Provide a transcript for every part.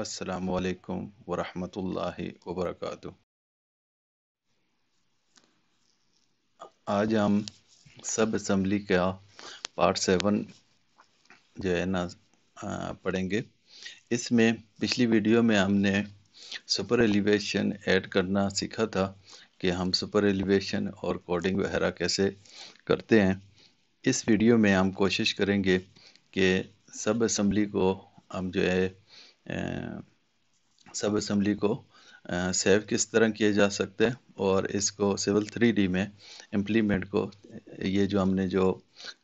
अस्सलाम वालेकुम वरहमतुल्लाहि वबरकातु आज हम सब असम्बली का पार्ट सेवन जो है ना पढ़ेंगे इसमें पिछली वीडियो में हमने सुपर एलिवेशन ऐड करना सीखा था कि हम सुपर एलिवेशन और कोडिंग वगैरह कैसे करते हैं इस वीडियो में हम कोशिश करेंगे कि सब असम्बली को हम जो है सब असम्बली को सेव किस तरह किए जा सकते हैं और इसको सिविल थ्री डी में इम्प्लीमेंट को ये जो हमने जो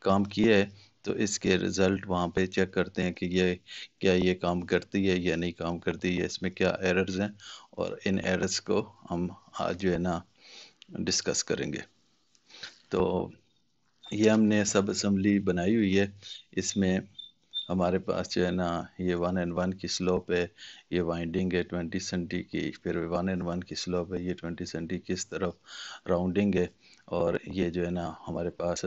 काम किया है तो इसके रिज़ल्ट वहाँ पे चेक करते हैं कि ये क्या ये काम करती है या नहीं काम करती है इसमें क्या एरर्स हैं और इन एरर्स को हम आज जो है ना डिस्कस करेंगे तो ये हमने सब असम्बली बनाई हुई है इसमें हमारे पास जो है ना ये वन एंड वन की स्लोप है ये वाइंडिंग है ट्वेंटी सेंटी की फिर वन एंड वन की स्लोप है ये ट्वेंटी सेंटी किस तरफ राउंडिंग है और ये जो है ना हमारे पास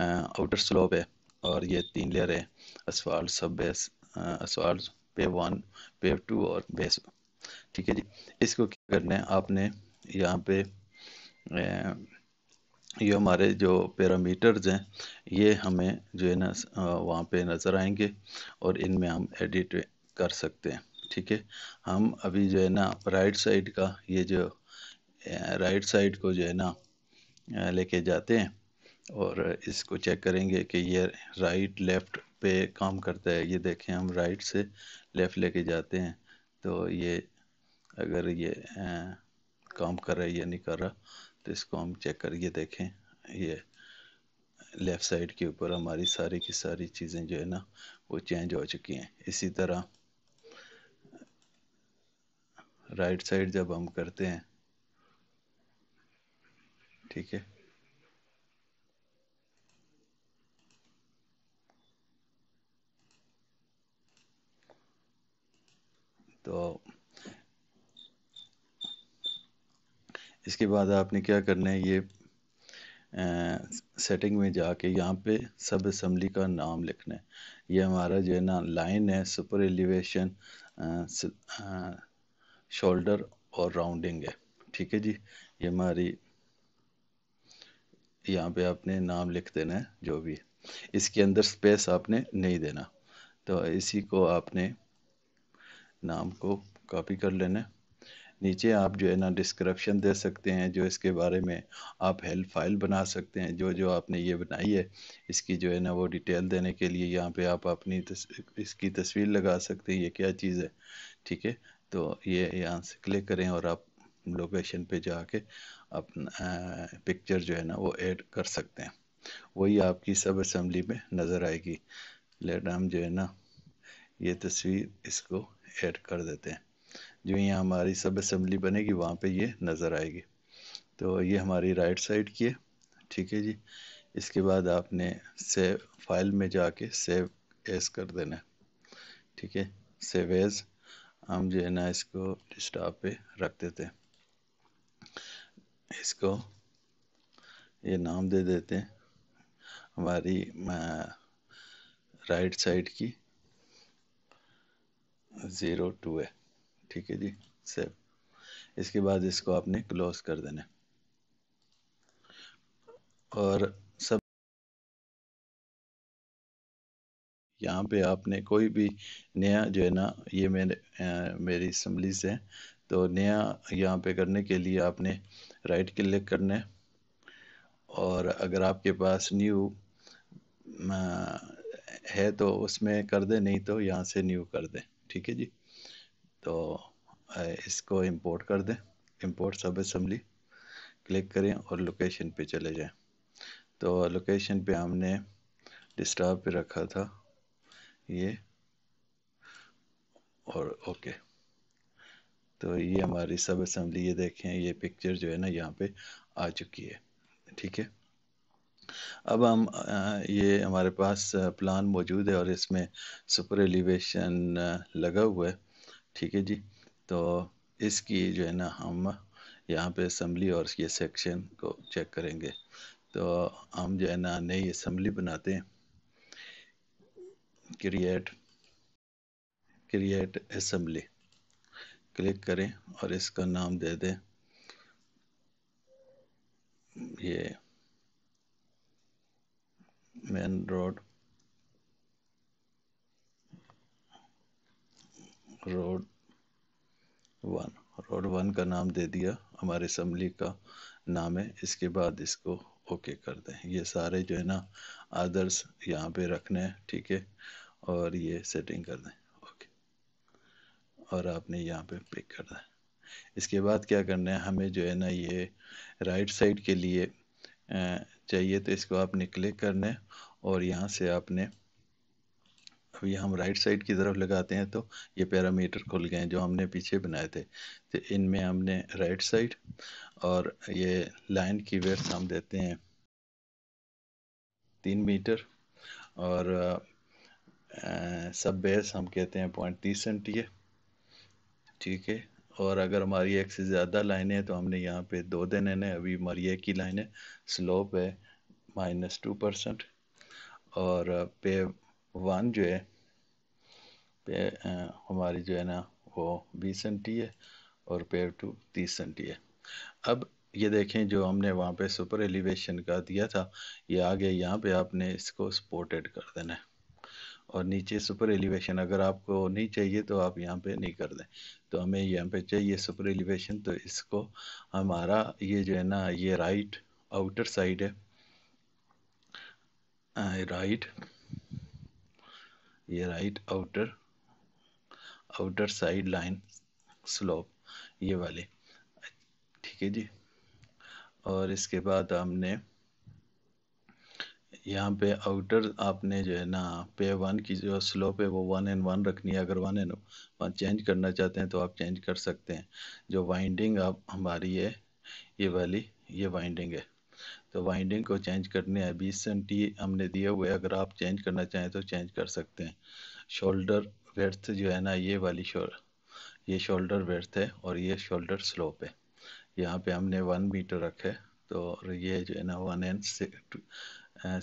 आउटर स्लोप है और ये तीन लेयर है असवाल सब बेस असवाल पे वन पे टू और बेस ठीक है जी इसको क्या करना है आपने यहाँ पे ये हमारे जो पैरामीटर्स हैं ये हमें जो है ना वहाँ पे नज़र आएंगे और इनमें हम एडिट कर सकते हैं ठीक है हम अभी जो है ना राइट साइड का ये जो राइट साइड को जो है ना लेके जाते हैं और इसको चेक करेंगे कि ये राइट लेफ़्ट पे काम करता है ये देखें हम राइट से लेफ़्ट लेके जाते हैं तो ये अगर ये आ, काम कर रहा है या नहीं कर रहा तो इसको हम चेक करिए देखें ये लेफ़्ट साइड के ऊपर हमारी सारी की सारी चीज़ें जो है ना वो चेंज हो चुकी हैं इसी तरह राइट साइड जब हम करते हैं ठीक है इसके बाद आपने क्या करना है ये आ, सेटिंग में जाके यहाँ पे सब असम्बली का नाम लिखना है ये हमारा जो है ना लाइन है सुपर एलिवेशन शोल्डर और राउंडिंग है ठीक है जी ये हमारी यहाँ पे आपने नाम लिख देना है जो भी है इसके अंदर स्पेस आपने नहीं देना तो इसी को आपने नाम को कॉपी कर लेना है नीचे आप जो है ना डिस्क्रिप्शन दे सकते हैं जो इसके बारे में आप हेल्प फाइल बना सकते हैं जो जो आपने ये बनाई है इसकी जो है ना वो डिटेल देने के लिए यहाँ पे आप अपनी तस, इसकी तस्वीर लगा सकते हैं ये क्या चीज़ है ठीक है तो ये यहाँ से क्लिक करें और आप लोकेशन पे जाके अपना पिक्चर जो है ना वो ऐड कर सकते हैं वही आपकी सब असम्बली में नज़र आएगी लेट हम जो है ना ये तस्वीर इसको ऐड कर देते हैं जो यहाँ हमारी सब असम्बली बनेगी वहाँ पे ये नज़र आएगी तो ये हमारी राइट साइड की है ठीक है जी इसके बाद आपने सेव फाइल में जाके सेव एस कर देना है ठीक है सेव एस हम जो है ना इसको डिस्टॉप पे रख देते हैं इसको ये नाम दे देते हैं हमारी राइट साइड की ज़ीरो टू है ठीक है जी सेव इसके बाद इसको आपने क्लोज कर देना और सब यहाँ पे आपने कोई भी नया जो है ना ये मेरे आ, मेरी असम्बलीस है तो नया यहाँ पे करने के लिए आपने राइट क्लिक करना है और अगर आपके पास न्यू है तो उसमें कर दे नहीं तो यहाँ से न्यू कर दें ठीक है जी तो इसको इंपोर्ट कर दें इंपोर्ट सब असम्बली क्लिक करें और लोकेशन पे चले जाएं तो लोकेशन पे हमने डिस्टर्ब पे रखा था ये और ओके तो ये हमारी सब असम्बली ये देखें ये पिक्चर जो है ना यहाँ पे आ चुकी है ठीक है अब हम ये हमारे पास प्लान मौजूद है और इसमें सुपर एलिवेशन लगा हुआ है ठीक है जी तो इसकी जो है ना हम यहाँ पे असम्बली और ये सेक्शन को चेक करेंगे तो हम जो है ना नई असम्बली बनाते हैं क्रिएट क्रिएट असम्बली क्लिक करें और इसका नाम दे दें ये main road road one road one का नाम दे दिया हमारे असम्बली का नाम है इसके बाद इसको ओके कर दें ये सारे जो है ना आदर्श यहाँ पे रखने हैं ठीक है और ये सेटिंग कर दें ओके और आपने यहाँ पे पिक कर दें इसके बाद क्या करना है हमें जो है ना ये राइट साइड के लिए चाहिए तो इसको आपने क्लिक करना है और यहाँ से आपने अभी हम राइट साइड की तरफ लगाते हैं तो ये पैरामीटर खुल गए हैं जो हमने पीछे बनाए थे तो इनमें हमने राइट साइड और ये लाइन की वेथ हम देते हैं तीन मीटर और आ, सब बेस हम कहते हैं पॉइंट तीस सेंटीए ठीक है और अगर हमारी एक से ज़्यादा लाइन है तो हमने यहाँ पे दो देने हैं अभी हमारी एक ही लाइन है स्लोप है माइनस टू परसेंट और पे वन जो है पे हमारी जो है ना वो बीस सेंटी है और पेयर टू तीस सेंटी है अब ये देखें जो हमने वहाँ पे सुपर एलिवेशन का दिया था ये आगे यहाँ पे आपने इसको सपोर्टेड कर देना है और नीचे सुपर एलिवेशन अगर आपको नहीं चाहिए तो आप यहाँ पे नहीं कर दें तो हमें यहाँ पे चाहिए सुपर एलिवेशन तो इसको हमारा ये जो है ना ये राइट आउटर साइड है राइट ये right outer outer side line slope ये वाले ठीक है जी और इसके बाद हमने यहाँ पे आउटर आपने जो है ना पे वन की जो स्लोप है वो वन एंड वन रखनी है अगर वन एंड वन चेंज करना चाहते हैं तो आप चेंज कर सकते हैं जो वाइंडिंग आप हमारी है ये वाली ये वाइंडिंग है तो वाइंडिंग को चेंज करने है बीस सेम टी हमने दिए हुए अगर आप चेंज करना चाहें तो चेंज कर सकते हैं शोल्डर वेर्थ जो है ना ये वाली शो ये शोल्डर वेर्थ है और ये शोल्डर स्लोप है यहाँ पे हमने वन मीटर रखे तो ये जो है ना one and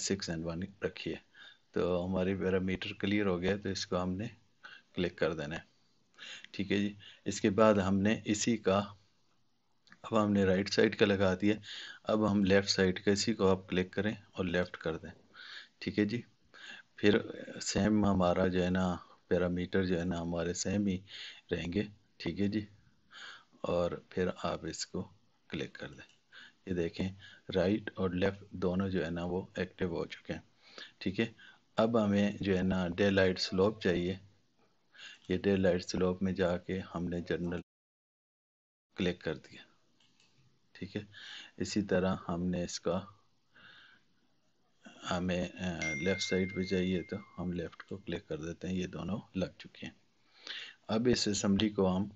six and one रखी है तो हमारी पैरामीटर क्लियर हो गया तो इसको हमने क्लिक कर देना है ठीक है जी इसके बाद हमने इसी का अब हमने राइट साइड का लगा दिया अब हम लेफ़्ट साइड का इसी को आप क्लिक करें और लेफ़्ट कर दें ठीक है जी फिर सेम हमारा जो है ना पैरामीटर जो है ना हमारे सेम ही रहेंगे ठीक है जी और फिर आप इसको क्लिक कर दें ये देखें राइट और लेफ़्ट दोनों जो है ना वो एक्टिव हो चुके हैं ठीक है अब हमें जो है ना डे लाइट स्लोप चाहिए ये डे लाइट स्लोप में जाके हमने जर्नल क्लिक कर दिया ठीक है इसी तरह हमने इसका हमें लेफ़्ट साइड पे चाहिए तो हम लेफ़्ट को क्लिक कर देते हैं ये दोनों लग चुके हैं अब इस असम्बली को हम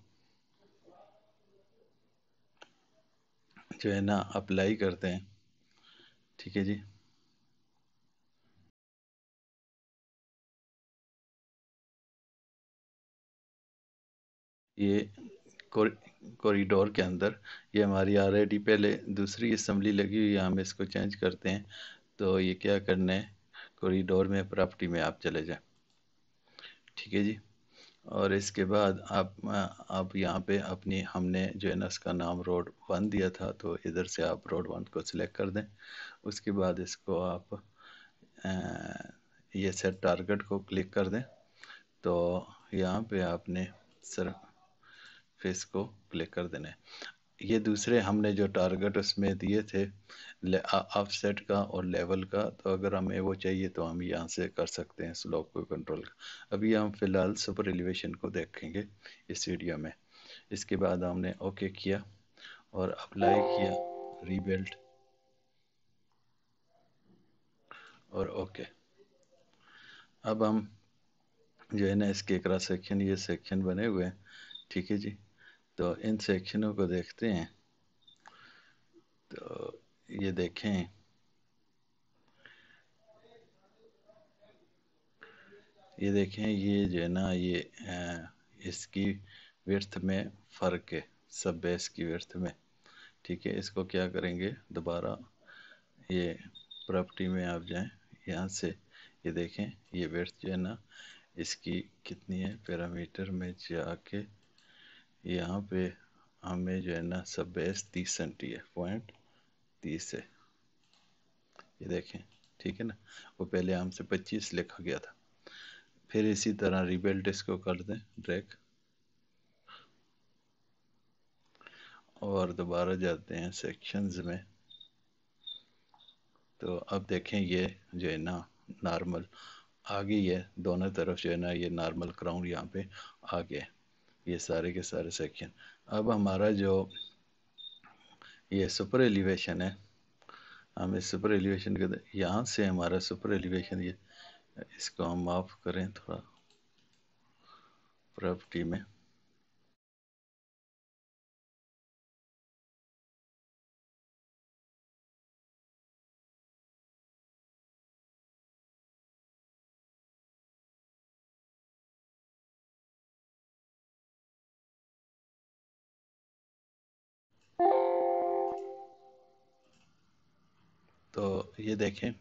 जो है ना अप्लाई करते हैं ठीक है जी ये कॉरिडोर के अंदर ये हमारी ऑलरेडी पहले दूसरी असम्बली लगी हुई है हम इसको चेंज करते हैं तो ये क्या करना है कॉरिडोर में प्रॉपर्टी में आप चले जाएं ठीक है जी और इसके बाद आप आप यहाँ पे अपनी हमने जो है ना इसका नाम रोड वन दिया था तो इधर से आप रोड वन को सिलेक्ट कर दें उसके बाद इसको आप ये सेट टारगेट को क्लिक कर दें तो यहाँ पे आपने सर फेस को क्लिक कर देना है ये दूसरे हमने जो टारगेट उसमें दिए थे ऑफसेट का और लेवल का तो अगर हमें वो चाहिए तो हम यहाँ से कर सकते हैं स्लोप को कंट्रोल का अभी हम फिलहाल सुपर एलिवेशन को देखेंगे इस वीडियो में इसके बाद हमने ओके किया और अप्लाई किया रीबिल्ड और ओके अब हम जो है ना इसके एक सेक्शन ये सेक्शन बने हुए हैं ठीक है जी तो इन सेक्शनों को देखते हैं तो ये देखें ये देखें ये जो है ना ये इसकी व्यर्थ में फ़र्क है सब बेस की व्यर्थ में ठीक है इसको क्या करेंगे दोबारा ये प्रॉपर्टी में आप जाएं यहाँ से ये देखें ये व्यर्थ जो है ना इसकी कितनी है पैरामीटर में जाके यहाँ पे हमें जो है ना सब बेस तीस सेंटी है पॉइंट तीस है ये देखें ठीक है ना वो पहले हमसे पच्चीस लिखा गया था फिर इसी तरह रिबेल्ट इसको कर दें ड्रैक और दोबारा जाते हैं सेक्शंस में तो अब देखें ये जो है ना नॉर्मल आ गई है दोनों तरफ जो है ना ये नॉर्मल क्राउन यहाँ पे आ गया है ये सारे के सारे सेक्शन अब हमारा जो ये सुपर एलिवेशन है हम इस सुपर एलिवेशन के यहाँ से हमारा सुपर एलिवेशन ये इसको हम माफ़ करें थोड़ा प्रॉपर्टी में तो ये देखें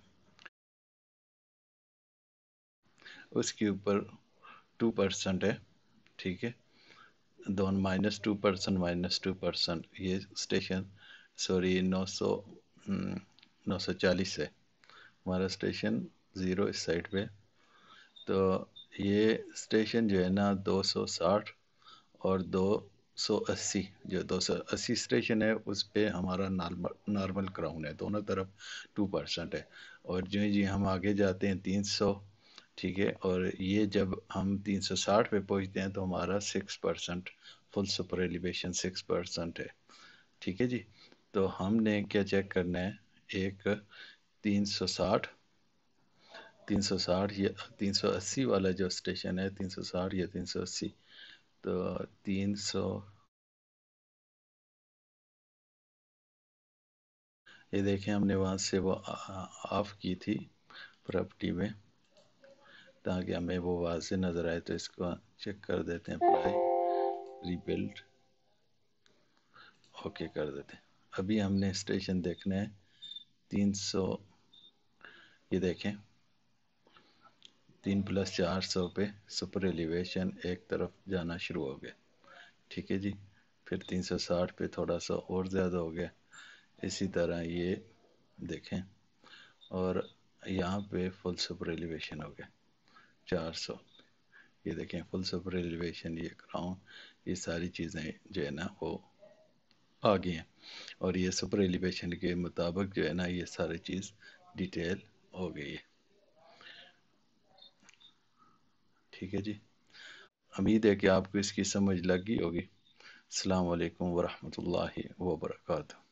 उसके ऊपर टू परसेंट है ठीक है दोन minus two percent minus two percent ये स्टेशन सॉरी नौ सौ हम्म, नौ सौ चालीस है हमारा स्टेशन ज़ीरो इस साइड पे तो ये स्टेशन जो है ना दो सौ साठ और दो सौ अस्सी जो दो सौ अस्सी स्टेशन है उस पर हमारा नॉर्मल नॉर्मल क्राउन है दोनों तरफ टू परसेंट है और जो जी हम आगे जाते हैं तीन सौ ठीक है और ये जब हम तीन सौ साठ पे पहुँचते हैं तो हमारा six percent full super elevation six percent है ठीक है जी तो हमने क्या चेक करना है एक तीन सौ साठ तीन सौ साठ या तीन सौ अस्सी वाला जो स्टेशन है तीन सौ साठ या तीन सौ अस्सी तीन सौ ये देखें हमने वहाँ से वो ऑफ की थी प्रॉपर्टी में ताकि हमें वो वाज नज़र आए तो इसको चेक कर देते हैं अप्लाई रिबिल्ड ओके कर देते हैं अभी हमने स्टेशन देखना है तीन सौ ये देखें तीन प्लस चार सौ पे सुपर एलिवेशन एक तरफ जाना शुरू हो गया ठीक है जी फिर तीन सौ साठ पे थोड़ा सा और ज़्यादा हो गया इसी तरह ये देखें और यहाँ पे फुल सुपर एलिवेशन हो गया चार सौ ये देखें फुल सुपर एलिवेशन ये क्राउन ये सारी चीज़ें जो है ना वो आ गई हैं और ये सुपर एलिवेशन के मुताबिक जो है ना ये सारी चीज़ डिटेल हो गई है ठीक है जी उम्मीद है कि आपको इसकी समझ लगी होगी अल्लाम वरहमल वर्का